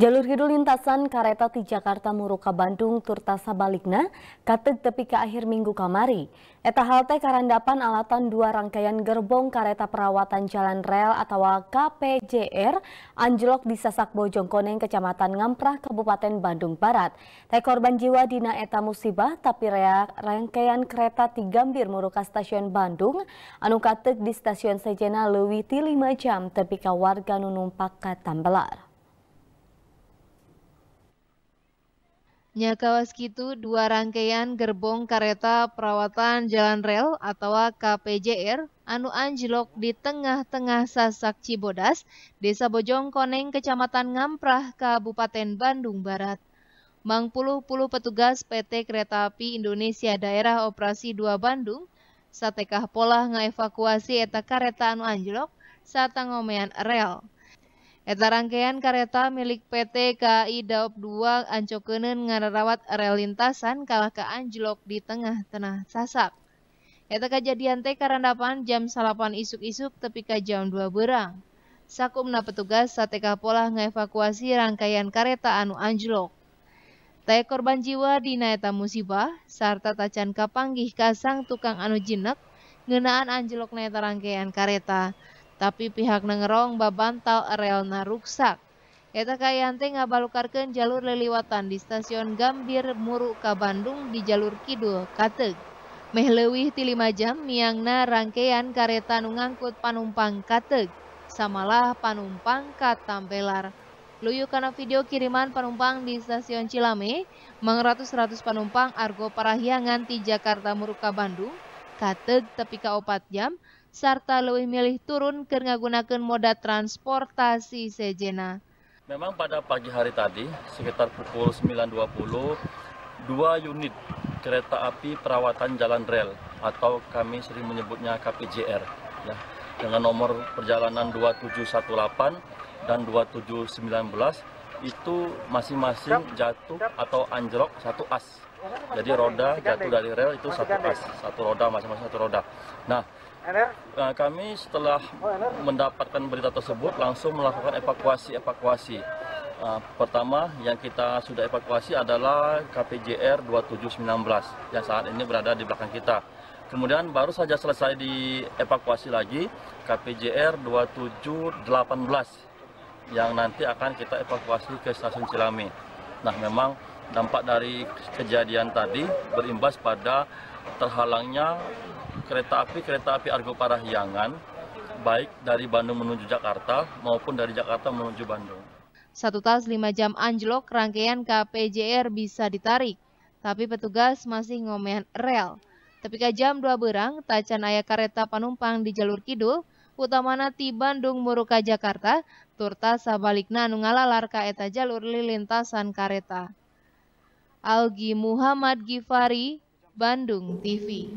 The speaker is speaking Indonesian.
Jalur kidul lintasan kereta di Jakarta Muruka Bandung Turtasa Balikna katet tepi ke akhir minggu kamari. Eta halte karandapan alatan dua rangkaian gerbong kereta perawatan jalan rel atau KPJR anjlok di Sasak Bojongkoneng Kecamatan Ngamprah Kabupaten Bandung Barat. Teh korban jiwa dina eta musibah tapi rea, rangkaian kereta di Gambir Muruka Stasiun Bandung anu katet di stasiun Sejena Lewi ti 5 jam tepi ke warga nunumpak numpak Tambelar. Nyakawaskitu dua rangkaian gerbong kereta perawatan jalan rel atau KPJR anu anjlok di tengah-tengah Sasak Cibodas, Desa Bojong Koneng, Kecamatan Ngamprah, Kabupaten Bandung Barat. Mang puluh petugas PT Kereta Api Indonesia Daerah Operasi 2 Bandung, satekah pola ngevakuasi eta kereta anu anjlok, satangomean rel. Eta rangkaian kereta milik PT KAI Daop 2 Ancokenen ngarawat lintasan kalah ke anjlok di tengah-tengah sasak. Eta kejadian teh karandapan jam salapan isuk-isuk tepi ke jam 2 berang. Sakumna petugas SATK Pola ngevakuasi rangkaian kereta anu anjlok. Teh korban jiwa di eta musibah sarta tacan kapanggih kasang tukang anu jinek ngenaan anjlok eta rangkaian kereta tapi pihak nengerong babantal relna ruksak. Eta kayante ngabalukarkan jalur leliwatan di stasiun Gambir Murukabandung ka Bandung di jalur kidul Kateg. Mehlewih leuwih ti jam miangna rangkaian kareta nungangkut panumpang Kateg samalah panumpang ka Tampelar. Luyu karena video kiriman penumpang di stasiun Cilame, mang ratus-ratus penumpang argo parahyangan di Jakarta Muruka Bandung, Kateg tepi ka jam, serta lebih milih turun ke menggunakan moda transportasi sejena. Memang pada pagi hari tadi, sekitar pukul 9.20, dua unit kereta api perawatan jalan rel atau kami sering menyebutnya KPJR ya, dengan nomor perjalanan 2718 dan 2719 itu masing-masing jatuh atau anjlok satu as. Jadi roda jatuh dari rel itu satu as, satu roda masing-masing satu roda. Nah, Nah, kami setelah oh, mendapatkan berita tersebut langsung melakukan evakuasi-evakuasi. Uh, eh, pertama yang kita sudah evakuasi adalah KPJR 2719 yang saat ini berada di belakang kita. Kemudian baru saja selesai di evakuasi lagi KPJR 2718 yang nanti akan kita evakuasi ke stasiun Cilame. Nah memang dampak dari kejadian tadi berimbas pada terhalangnya kereta api kereta api Argo Parahyangan baik dari Bandung menuju Jakarta maupun dari Jakarta menuju Bandung. Satu tas lima jam anjlok rangkaian KPJR bisa ditarik, tapi petugas masih ngomen rel. Tapi jam dua berang, tacan ayah kereta penumpang di jalur kidul, utamana ti Bandung Muruka Jakarta, turta sabalikna anu ngalalar ka eta jalur lilintasan kereta. Algi Muhammad Gifari, Bandung TV.